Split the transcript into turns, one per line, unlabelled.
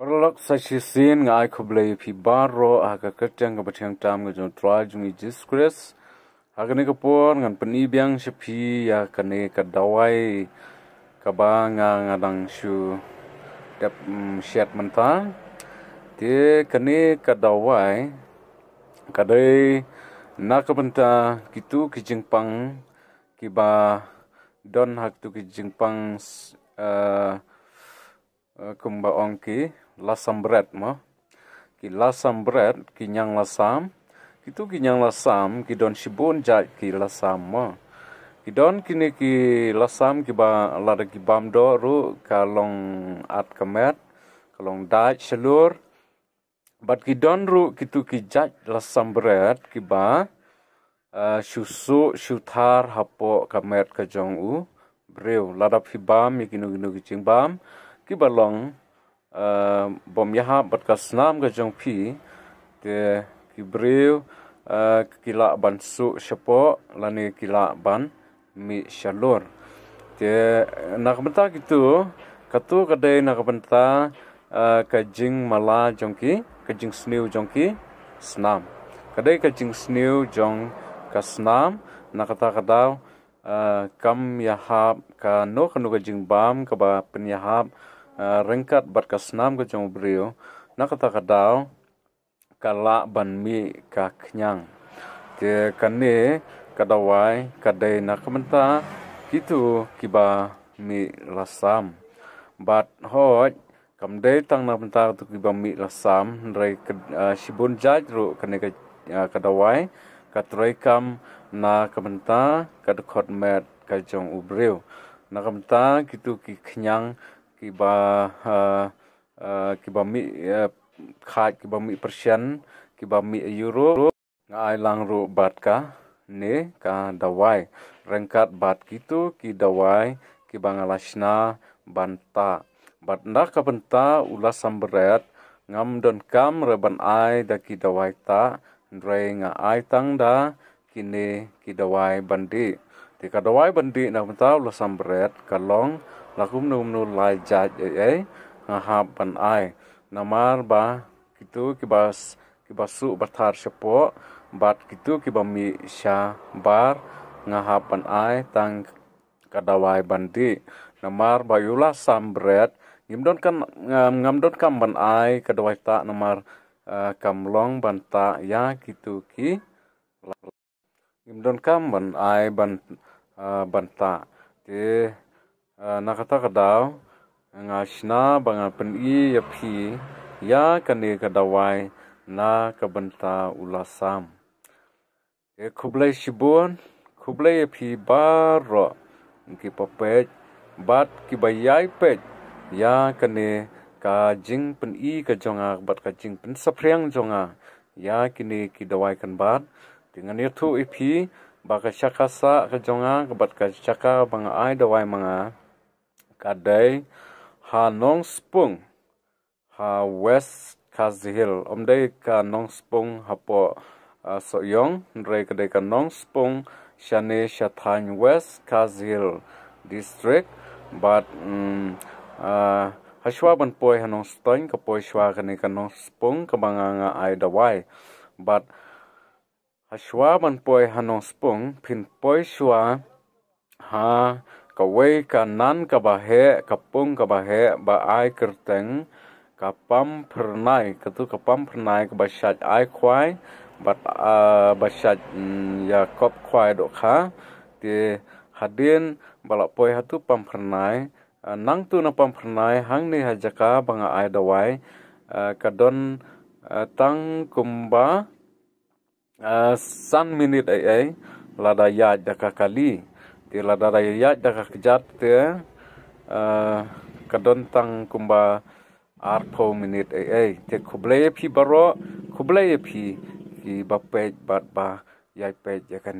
Perlok saksi sin ngai ko blei pi baro aga kerteng ka patiang tam ngai jong trai jong i diskres aga ne ka por ngan peni biang shepi ya ka ne ka dawai ka ba nga nga dang shu dap mm, shet menta te ka ne ka dawai ka dai na ka penta kitu ki jing pang ki ba don hak tu ki jing pang uh, kumba ongki lasam bread ma. Ki lasam bread ki nyang lasam. Kitu ki nyang lasam ki don shibun jai ki lasam ma. Ki don kini ki lasam ki ba lada ki bam do ru ka long at kemet. Ka long daj shalur. Bat ki don ru kitu ki jai lasam bread ki ba. Uh, susu sutar hapo kamet ka jong u brew ladap hibam ikinu ginu kicing bam ki balong Ehm, bom yaha berkas nam ga jong phi te kibrew ehm, kila ban su shapo lani kila ban mi shalor te nagmata kitu katu kadai nagmata ehm, kajing mala jongki kajing sneu jongki snam kadai kajing sneu jong kasnam nakata kadau kam yahab ka no kanu kajing bam ka ba penyahab ringkat bat ka snam ka chong brio na ka ta ka dao ka la ban mi ka khnyang te ka ne ka da wai ka dai na ka man ta ki tu ki ba mi la sam bat ho kam dai tang na man ta tu ki ba mi la sam rai ka shibun jaj ro ka ne ka ka da wai ka troi kam na ka man ta ka da khot mat ka chong ubrio na ka man ta ki tu ki khnyang ki ba uh, ha, uh, ha, ki ba mi uh, ya, khat ki ba mi persian ki ba mi euro ngai lang ru bat ka ne ka dawai rengkat bat kitu ki dawai ki bangalashna banta bat nda ka banta ulas sambrayat ngam don kam reban ai da ki dawai ta ndre nga ai tang da kini kidawai bandi di kadawai bendi nak tahu la sambret kalong la kum nu nu lai ja ye ngahap ban ai namar ba kitu kibas kibasu bathar sepo bat kitu kibami sha bar ngahap ban ai tang kadawai bendi namar bayula sambret ngimdon kan ngamdon kam ban ai kadawai ta namar kamlong banta ya kitu ki ngimdon kam ban ai ban banta te nakata kadaw nga shna banga pen i yapi ya kane kadawai na kabanta ulasam e kublai shibon kublai yapi baro ki papet bat ki bayai pet ya kane ka jing pen i ka jonga bat ka jing pen sapriang jonga ya kine ki dawai kan bat dengan itu ipi e Bakasyaka sa kajonga kebat kasyaka banga ai dawai manga kadai hanong spung ha west kazihil omde ka nong spung hapo uh, so yong re kadai ka nong spung shane shathan west kazihil district but um, uh, Hashwa ban poy hanong stoy ka poy shwa ka ni ka nong spung ka banga nga ai dawai but Aswa man poi hanong spung pin poi swa ha kawei ka nan ka bahe ka pung ka bahe ba ai kerteng ka pam pernai ka tu ka pam pernai ka basat ai kwai ba basat mm, ya kop kwai do kha ti hadin bala poi hatu pam pernai nang tu na pam pernai hang ni hajaka banga ai dawai ka don tang kumba Ah, san minit ay ay lada ya daka kali ti lada ya daka kejat ti eh. ah, kadontang kumba arpo minit ay ay ti kuble pi baro kuble pi ki bapet bat ba yaj pet jakane ya